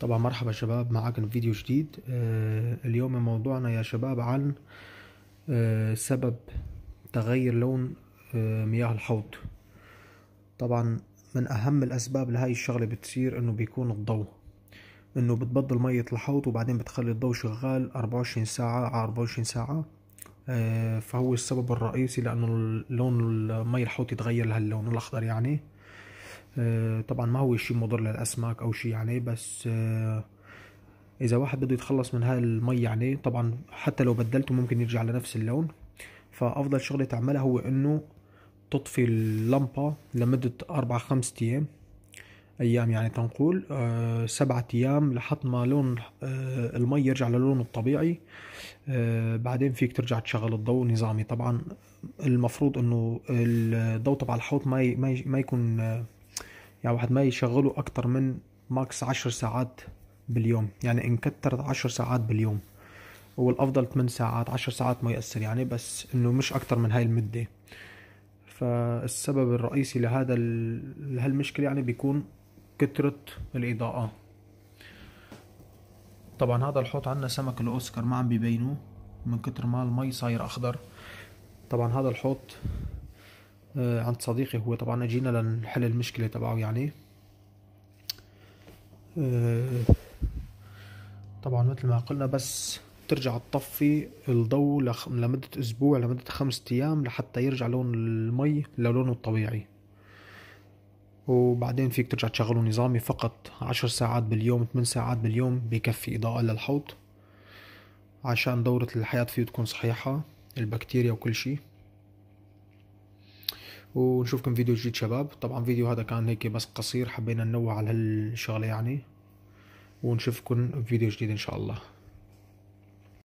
طبعا مرحبا شباب معاكم فيديو جديد آه، اليوم موضوعنا يا شباب عن آه، سبب تغير لون آه، مياه الحوض طبعا من اهم الاسباب لهاي الشغلة بتصير انه بيكون الضوء انه بتبدل مية الحوض وبعدين بتخلي الضوء شغال 24 ساعة على 24 ساعة فهو السبب الرئيسي لانه لون مي الحوض يتغير لهاللون الاخضر يعني آه، طبعا ما هو شيء مضر للاسماك او شيء يعني بس آه، اذا واحد بده يتخلص من هاي المي يعني طبعا حتى لو بدلته ممكن يرجع لنفس اللون فافضل شغله تعملها هو انه تطفي اللمبة لمدة اربع خمس أيام أيام يعني تنقول آه، سبعة أيام لحد ما لون المي يرجع للون الطبيعي بعدين فيك ترجع تشغل الضوء نظامي طبعا المفروض إنه الضوء تبع الحوض ما ما يكون يعني واحد ما يشغله اكتر من ماكس عشر ساعات باليوم يعني ان كترت عشر ساعات باليوم والافضل 8 ساعات 10 ساعات ما يأثر يعني بس انه مش اكتر من هاي المدة فالسبب الرئيسي لهذا لهالمشكلة يعني بيكون كترة الإضاءة طبعا هذا الحوض عندنا سمك الأوسكار ما عم بيبينوه من كتر ما المي صاير أخضر طبعا هذا الحوض آه، عند صديقي هو طبعا اجينا لنحل المشكله تبعه يعني آه، طبعا مثل ما قلنا بس ترجع تطفي الضوء لخ... لمدة أسبوع لمدة خمسة أيام لحتى يرجع لون المي للونه الطبيعي وبعدين فيك ترجع تشغله نظامي فقط عشر ساعات باليوم ثمان ساعات باليوم بكفي إضاءة للحوض عشان دورة الحياة فيه تكون صحيحة البكتيريا وكل شيء ونشوفكم فيديو جديد شباب طبعا فيديو هذا كان هيك بس قصير حبينا ننوع على هالشغله يعني ونشوفكم فيديو جديد ان شاء الله